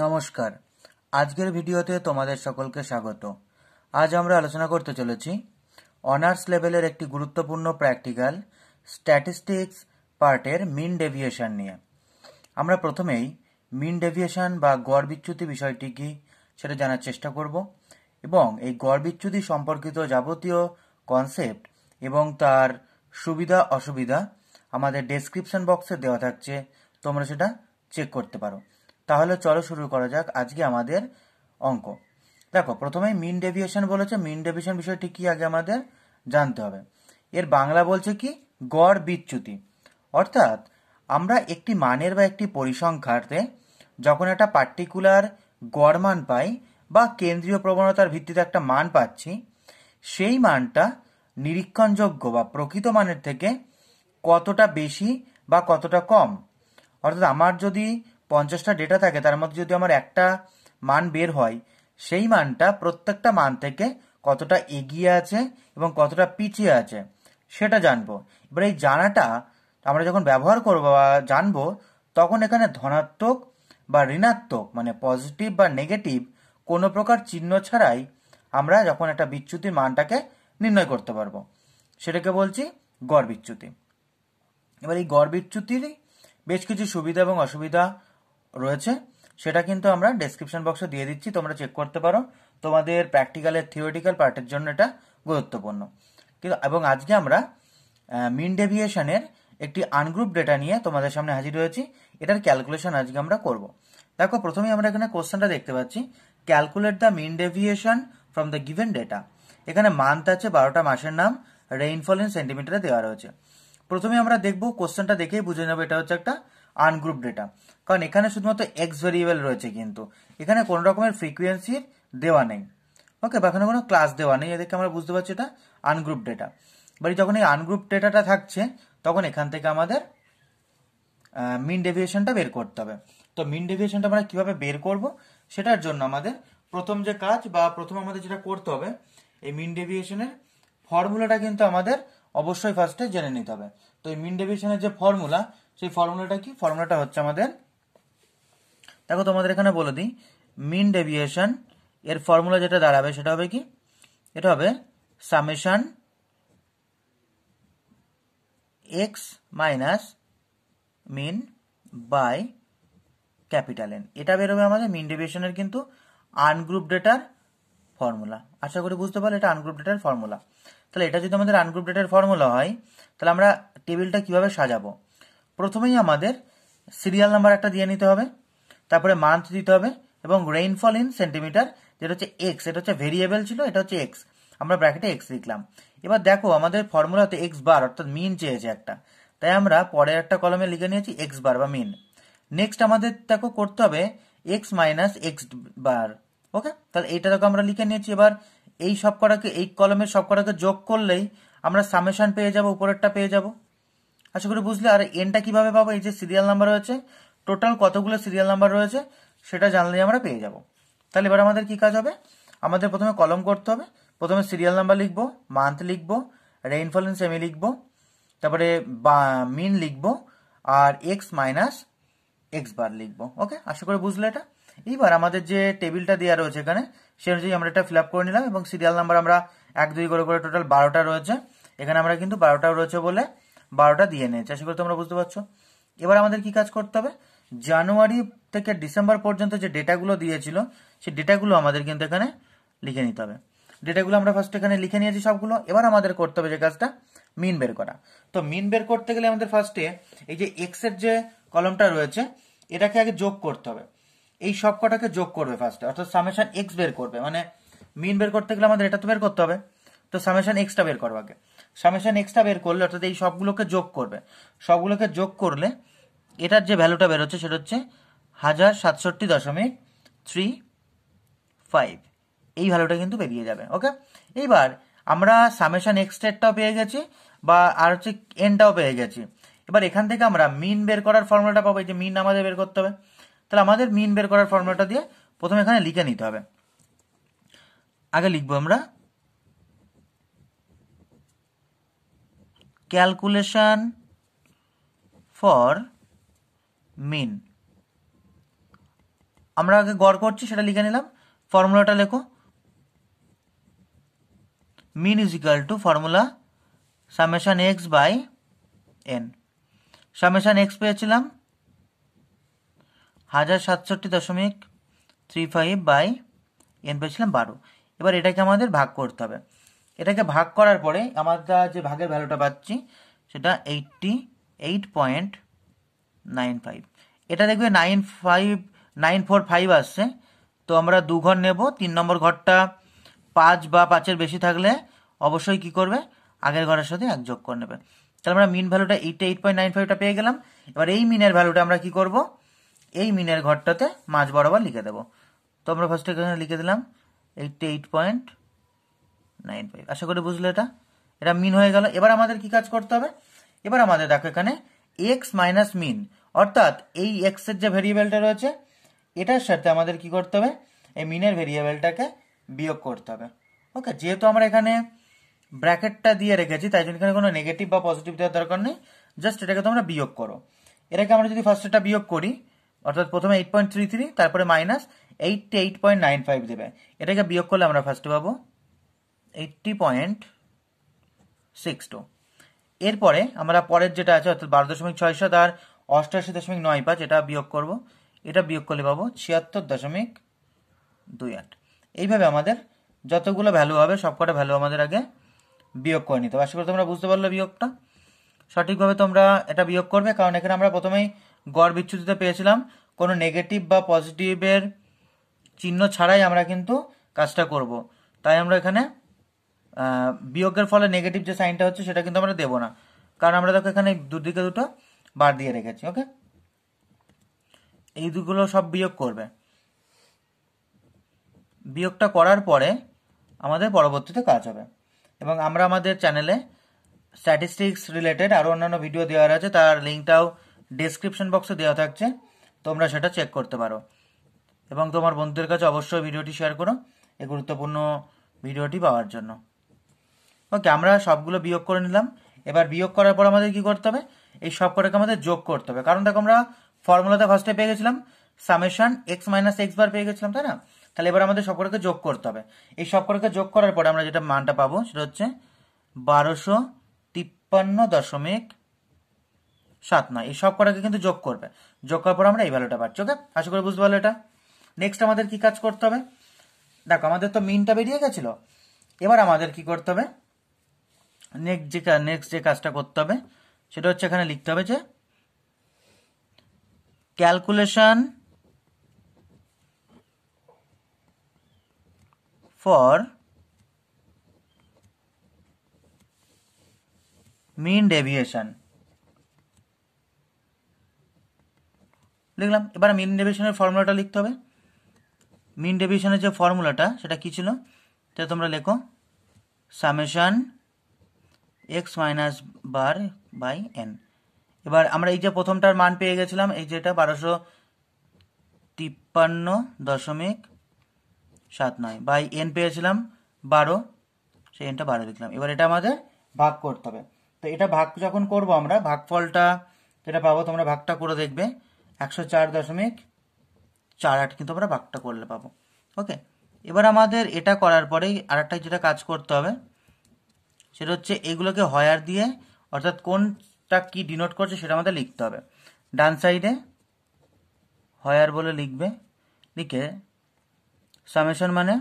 নমস্কার আজকের ভিডিওতে তোমাদের সকলকে স্বাগত আজ আমরা আলোচনা করতে চলেছি অনার্স লেভেলের একটি গুরুত্বপূর্ণ প্র্যাকটিক্যাল স্ট্যাটিস্টিক্স পার্টের মিন ডেভিয়েশন নিয়ে আমরা প্রথমেই মিন ডেভিয়েশন বা গড় বিচ্যুতি বিষয়টি কি সেটা জানার চেষ্টা করব এবং এই গড় বিচ্যুতি সম্পর্কিত যাবতীয় কনসেপ্ট এবং তার সুবিধা অসুবিধা আমাদের ডেসক্রিপশন বক্সে দেওয়া থাকছে তোমরা সেটা চেক করতে পারো তাহলে চলো শুরু করা যাক আজকে আমাদের অঙ্ক দেখো প্রথমে মিন ডেভিয়েশন বলেছে মিন ডেভিয়েশন বিষয়টি কি আগে আমাদের জানতে হবে এর বাংলা বলছে কি গড় বিচ্যুতি অর্থাৎ আমরা একটি মানের বা একটি পরিসংখ্যাতে যখন একটা পার্টিকুলার গড় মান পাই বা কেন্দ্রীয় প্রবণতার ভিত্তিতে একটা মান পাচ্ছি সেই মানটা নিরীক্ষণযোগ্য বা প্রকৃত মানের থেকে কতটা বেশি বা কতটা কম অর্থাৎ আমার যদি পঞ্চাশটা ডেটা থাকে তার মধ্যে যদি আমার একটা মান বের হয় সেই মানটা প্রত্যেকটা মান থেকে কতটা এগিয়ে আছে এবং কতটা পিছিয়ে আছে সেটা জানবো এবার এই জানাটা আমরা যখন ব্যবহার করবো বা জানবো তখন এখানে ধনাত্মক বা ঋণাত্মক মানে পজিটিভ বা নেগেটিভ কোনো প্রকার চিহ্ন ছাড়াই আমরা যখন একটা বিচ্যুতির মানটাকে নির্ণয় করতে পারবো সেটাকে বলছি গড় বিচ্যুতি এবার এই গড় বিচ্যুতির বেশ কিছু সুবিধা এবং অসুবিধা রয়েছে সেটা কিন্তু আমরা ডেসক্রিপশন বক্সে দিয়ে দিচ্ছি তোমরা চেক করতে পারো তোমাদের প্র্যাকটিক্যালের থিওরিটিক্যাল পার্টের জন্য এটা গুরুত্বপূর্ণ কিন্তু এবং আজকে আমরা মিন ডেভিয়েশনের একটি আনগ্রুপ ডেটা নিয়ে তোমাদের সামনে হাজির হয়েছি এটার ক্যালকুলেশন আজকে আমরা করব দেখো প্রথমে আমরা এখানে কোশ্চেনটা দেখতে পাচ্ছি calculate the mean deviation from the given data এখানে মান্থ আছে বারোটা মাসের নাম রেইনফল ইন সেন্টিমিটারে দেওয়া রয়েছে প্রথমে আমরা দেখব কোশ্চেনটা দেখেই বুঝে নেবো এটা হচ্ছে একটা আনগ্রুপ ডেটা কারণ এখানে শুধুমাত্র এক্স ভেরিয়েবল রয়েছে কিন্তু এখানে কোনো রকমের ফ্রিকুয়েন্সির দেওয়া নেই ওকে বা এখানে কোনো ক্লাস দেওয়া নেই এদেরকে আমরা বুঝতে পারছি এটা আনগ্রুপ ডেটা বাট যখন এই আনগ্রুপ ডেটাটা থাকছে তখন এখান থেকে আমাদের মিন ডেভিয়েশনটা বের করতে হবে তো মিন ডেভিয়েশনটা আমরা কীভাবে বের করব সেটার জন্য আমাদের প্রথম যে কাজ বা প্রথম আমাদের যেটা করতে হবে এই মিন ডেভিয়েশনের ফর্মুলাটা কিন্তু আমাদের অবশ্যই ফার্স্টে জেনে নিতে হবে তো এই মিন ডেভিয়েশনের যে ফর্মুলা সেই ফর্মুলাটা কি ফর্মুলাটা হচ্ছে আমাদের দেখো তোমাদের এখানে বলে দিই মিন ডেভিয়েশন এর ফর্মুলা যেটা দাঁড়াবে সেটা হবে কি এটা হবে summation x minus mean by capital N এটা বেরোবে আমাদের মিন ডেভিয়েশনের কিন্তু আনগ্রুপ ডেটার ফর্মুলা আশা করি বুঝতে পারলে এটা আনগ্রুপ ডেটার ফর্মুলা তাহলে এটা যদি আমাদের আনগ্রুপ ডেটার ফর্মুলা হয় তাহলে আমরা টেবিলটা কিভাবে সাজাবো প্রথমেই আমাদের সিরিয়াল নাম্বার একটা দিয়ে নিতে হবে তারপরে মান্থ দিতে হবে এবং রেইনফল ইন সেন্টিমিটার যেটা হচ্ছে এক্স এটা হচ্ছে ভেরিয়েবল ছিল এটা হচ্ছে এক্স আমরা ব্র্যাকেটে এক্স লিখলাম এবার দেখো আমাদের ফর্মুলাতে এক্স বার অর্থাৎ মিন চেয়েছে একটা তাই আমরা পরের একটা কলমে লিখে নিয়েছি এক্স বার বা মিন নেক্সট আমাদের দেখো করতে হবে x minus x bar okay তাহলে এইটাকে আমরা লিখে নিয়েছি এবার এই সব কটাকে এই কলমের সব কটাকে যোগ করলেই আমরা সামেশন পেয়ে যাব উপরেরটা পেয়ে যাব আশা করি বুঝলে আর এনটা কিভাবে পাবো এই যে সিরিয়াল নাম্বার রয়েছে টোটাল কতগুলো সিরিয়াল নাম্বার রয়েছে সেটা জানলেই আমরা পেয়ে যাব তাহলে এবার আমাদের কি কাজ হবে আমাদের প্রথমে কলম করতে হবে প্রথমে সিরিয়াল নাম্বার লিখব মান্থ লিখব রেইনফল ইন সেমি লিখব তারপরে মিন লিখব আর এক্স মাইনাস এক্স বার লিখব ওকে আশা করি বুঝলে এটা এইবার আমাদের যে টেবিলটা দেওয়া রয়েছে এখানে সে অনুযায়ী আমরা এটা ফিল করে নিলাম এবং সিরিয়াল নাম্বার আমরা এক দুই করে করে টোটাল বারোটা রয়েছে এখানে আমরা কিন্তু বারোটা রয়েছে বলে বারোটা দিয়ে নিয়েছি আশা করি তোমরা বুঝতে পারছো এবার আমাদের কি কাজ করতে হবে জানুয়ারি থেকে ডিসেম্বর পর্যন্ত যে ডেটাগুলো দিয়েছিল সেই ডেটাগুলো আমাদের কিন্তু এখানে লিখে নিতে হবে ডেটাগুলো আমরা ফার্স্ট এখানে লিখে নিয়েছি সবগুলো এবার আমাদের করতে হবে যে কাজটা মিন বের করা তো মিন বের করতে গেলে আমাদের ফার্স্টে এই যে এক্সের যে কলমটা রয়েছে এটাকে আগে যোগ করতে হবে এই সব কটাকে যোগ করবে ফার্স্টে অর্থাৎ সামেশান এক্স বের করবে মানে মিন বের করতে গেলে আমাদের এটা তো বের করতে হবে তো সামেশান এক্সটা বের করবে আগে সামেশান এক্সটা বের করলে অর্থাৎ এই সবগুলোকে যোগ করবে সবগুলোকে যোগ করলে এটার যে ভ্যালুটা বেরোচ্ছে সেটা হচ্ছে হাজার সাতষট্টি দশমিক থ্রি ফাইভ এই ভ্যালুটা কিন্তু বেরিয়ে যাবে ওকে এইবার আমরা সামেশান এক্সটেটটাও পেয়ে গেছি বা আর হচ্ছে এনটাও পেয়ে গেছি এবার এখান থেকে আমরা মিন বের করার ফর্মুলাটা পাবো যে মিন আমাদের বের করতে হবে তাহলে আমাদের মিন বের করার ফর্মুলাটা দিয়ে প্রথমে এখানে লিখে নিতে হবে আগে লিখবো আমরা ক্যালকুলেশন ফর মিন আমরা আগে গড় করছি সেটা লিখে নিলাম ফর্মুলাটা লেখো mean is equal to formula summation x by N summation x পেয়েছিলাম হাজার সাতষট্টি দশমিক থ্রি ফাইভ বাই এন পেয়েছিলাম বারো এবার এটাকে আমাদের ভাগ করতে হবে এটাকে ভাগ করার পরে আমরা যে ভাগের ভ্যালুটা পাচ্ছি সেটা eighty eight point nine five এটা দেখবে nine five nine four five আসছে তো আমরা দু ঘর নেব তিন নম্বর ঘরটা পাঁচ বা পাঁচের বেশি থাকলে অবশ্যই কি করবে আগের ঘরের সাথে এক যোগ করে নেবে তাহলে আমরা মিন ভ্যালুটা এইটটি এইট পয়েন্ট নাইন ফাইভটা পেয়ে গেলাম এবার এই মিনের ভ্যালুটা আমরা কি করবো এই মিনের ঘরটাতে মাঝ বরাবর লিখে দেবো তো আমরা ফার্স্ট এখানে লিখে দিলাম eighty eight point nine five আশা করি বুঝলে এটা এটা মিন হয়ে গেল এবার আমাদের কি কাজ করতে হবে এবার আমাদের দেখো এখানে এক্স মাইনাস মিন অর্থাৎ এই এক্স এর যে ভেরিয়েবলটা রয়েছে এটার সাথে আমাদের কি করতে হবে এই মিনের ভেরিয়েবলটাকে বিয়োগ করতে হবে ওকে যেহেতু আমরা এখানে ব্র্যাকেটটা দিয়ে রেখেছি তাই জন্য এখানে কোনো নেগেটিভ বা পজিটিভ দেওয়ার দরকার নেই জাস্ট এটাকে তোমরা বিয়োগ করো এটাকে আমরা যদি ফার্স্ট এটা বিয়োগ করি অর্থাৎ প্রথমে এইট পয়েন্ট থ্রি থ্রি তারপরে minus eighty eight point nine five দেবে এটাকে বিয়োগ করলে আমরা ফার্স্টে পাবো এইটটি পয়েন্ট সিক্স টু এরপরে আমরা পরের যেটা আছে অর্থাৎ বারো দশমিক ছয় সাত আর অষ্টাশি দশমিক নয় পাঁচ এটা বিয়োগ করব এটা বিয়োগ করলে পাবো ছিয়াত্তর দশমিক দুই আট এইভাবে আমাদের যতগুলো ভ্যালু হবে সবকটা ভ্যালু আমাদের আগে বিয়োগ করে নিতে হবে আশা করি তোমরা বুঝতে পারলে বিয়োগটা সঠিকভাবে তোমরা এটা বিয়োগ করবে কারণ এখানে আমরা প্রথমেই গড় বিচ্ছুতিতে পেয়েছিলাম কোনো নেগেটিভ বা পজিটিভের চিহ্ন ছাড়াই আমরা কিন্তু কাজটা করব তাই আমরা এখানে বিয়োগের ফলে নেগেটিভ যে সাইনটা হচ্ছে সেটা কিন্তু আমরা দেবো না কারণ আমরা দেখো এখানে দুদিকে দুটো বার দিয়ে রেখেছি ওকে এই দুগুলো সব বিয়োগ করবে বিয়োগটা করার পরে আমাদের পরবর্তীতে কাজ হবে এবং আমরা আমাদের চ্যানেলে স্ট্যাটিস্টিক্স রিলেটেড আরও অন্যান্য ভিডিও দেওয়ার আছে তার লিঙ্কটাও ডেসক্রিপশন বক্সে দেওয়া থাকছে তোমরা সেটা চেক করতে পারো এবং তোমার বন্ধুদের কাছে অবশ্যই ভিডিওটি শেয়ার করো এই গুরুত্বপূর্ণ ভিডিওটি পাওয়ার জন্য ওকে আমরা সবগুলো বিয়োগ করে নিলাম এবার বিয়োগ করার পর আমাদের কি করতে হবে এই সব কটাকে আমাদের যোগ করতে হবে কারণ দেখো আমরা ফর্মুলাতে ফার্স্টে পেয়ে গেছিলাম summation x minus x bar পেয়ে গেছিলাম তাই না তাহলে এবার আমাদের সবকটাকে যোগ করতে হবে এই সবকটাকে যোগ করার পরে আমরা যেটা মানটা পাবো সেটা হচ্ছে বারোশো তিপ্পান্ন দশমিক সাত নয় এই সব কটাকে কিন্তু যোগ করবে যোগ করার পর আমরা এই ভ্যালুটা পাচ্ছি ওকে আশা করি বুঝতে পারলো এটা নেক্সট আমাদের কি কাজ করতে হবে দেখো আমাদের তো মিনটা বেরিয়ে গেছিল এবার আমাদের কি করতে হবে নেক্সট যে নেক্সট যে কাজটা করতে হবে সেটা হচ্ছে এখানে লিখতে হবে যে ক্যালকুলেশন ফর মিন ডেভিয়েশন দেখলাম এবার মিন ডেভিশনের ফর্মুলাটা লিখতে হবে মিন ডেভিশনের যে ফর্মুলাটা সেটা কী ছিল সেটা তোমরা লেখো summation x minus bar by N এবার আমরা এই যে প্রথমটার মান পেয়ে গেছিলাম এই যেটা বারোশো তিপ্পান্ন দশমিক সাত নয় বাই এন পেয়েছিলাম বারো সেই এনটা বারো লিখলাম এবার এটা আমাদের ভাগ করতে হবে তো এটা ভাগ যখন করব আমরা ভাগফলটা যেটা পাবো তোমরা ভাগটা করে দেখবে একশো চার দশমিক চার আট কিন্তু আমরা বাঘটা করলে পাবো ওকে এবার আমাদের এটা করার পরেই আরেকটা যেটা কাজ করতে হবে সেটা হচ্ছে এগুলোকে হয়ার দিয়ে অর্থাৎ কোনটা কি ডিনোট করছে সেটা আমাদের লিখতে হবে ডান সাইডে হয়ার বলে লিখবে লিখে সামেশন মানে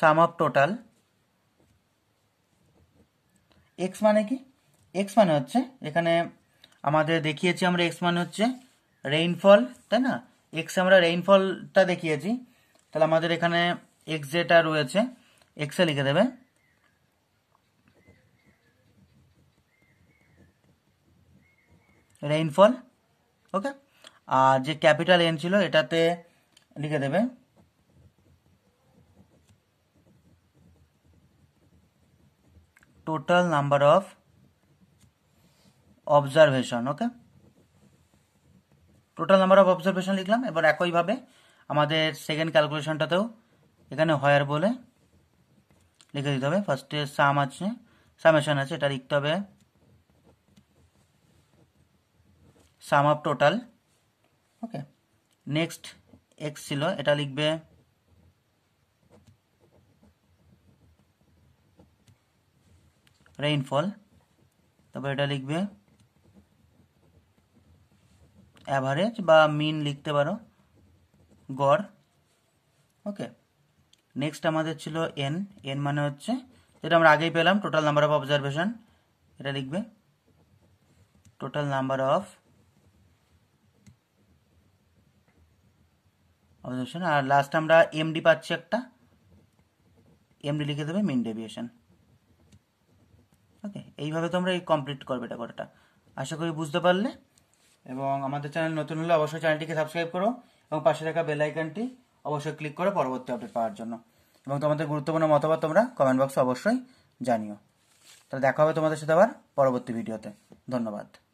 সাম অফ টোটাল এক্স মানে কি এক্স মানে হচ্ছে এখানে আমাদের দেখিয়েছি আমরা এক্স মানে হচ্ছে রেইনফল তাই না এক্স আমরা রেইনফলটা দেখিয়েছি তাহলে আমাদের এখানে এক্স যেটা রয়েছে এক্সে লিখে দেবে রেইনফল ওকে আর যে ক্যাপিটাল এন ছিল এটাতে লিখে দেবে total number of observation okay total number of observation লিখলাম এবার একইভাবে আমাদের সেকেন্ড ক্যালকুলেশনটাতেও এখানে হয়ার বলে লিখে দিতে হবে ফার্স্টে সাম আছে সামেশন আছে এটা লিখতে হবে sum of total okay next x ছিল এটা লিখবে রেইনফল তারপর এটা লিখবে অ্যাভারেজ বা মিন লিখতে পারো গড় ওকে নেক্সট আমাদের ছিল এন এন মানে হচ্ছে যেটা আমরা আগেই পেলাম টোটাল নাম্বার অফ অবজারভেশন এটা লিখবে টোটাল নাম্বার অফ অবজারভেশন আর লাস্ট আমরা এমডি পাচ্ছি একটা এমডি লিখে দেবে মিন ডেভিয়েশন ওকে এইভাবে তোমরা এই কমপ্লিট করবে এটা করাটা আশা করি বুঝতে পারলে এবং আমাদের চ্যানেল নতুন হলে অবশ্যই চ্যানেলটিকে সাবস্ক্রাইব করো এবং পাশে থাকা বেল আইকনটি অবশ্যই ক্লিক করো পরবর্তী আপডেট পাওয়ার জন্য এবং তোমাদের গুরুত্বপূর্ণ মতামত তোমরা কমেন্ট বক্সে অবশ্যই জানিও তাহলে দেখা হবে তোমাদের সাথে আবার পরবর্তী ভিডিওতে ধন্যবাদ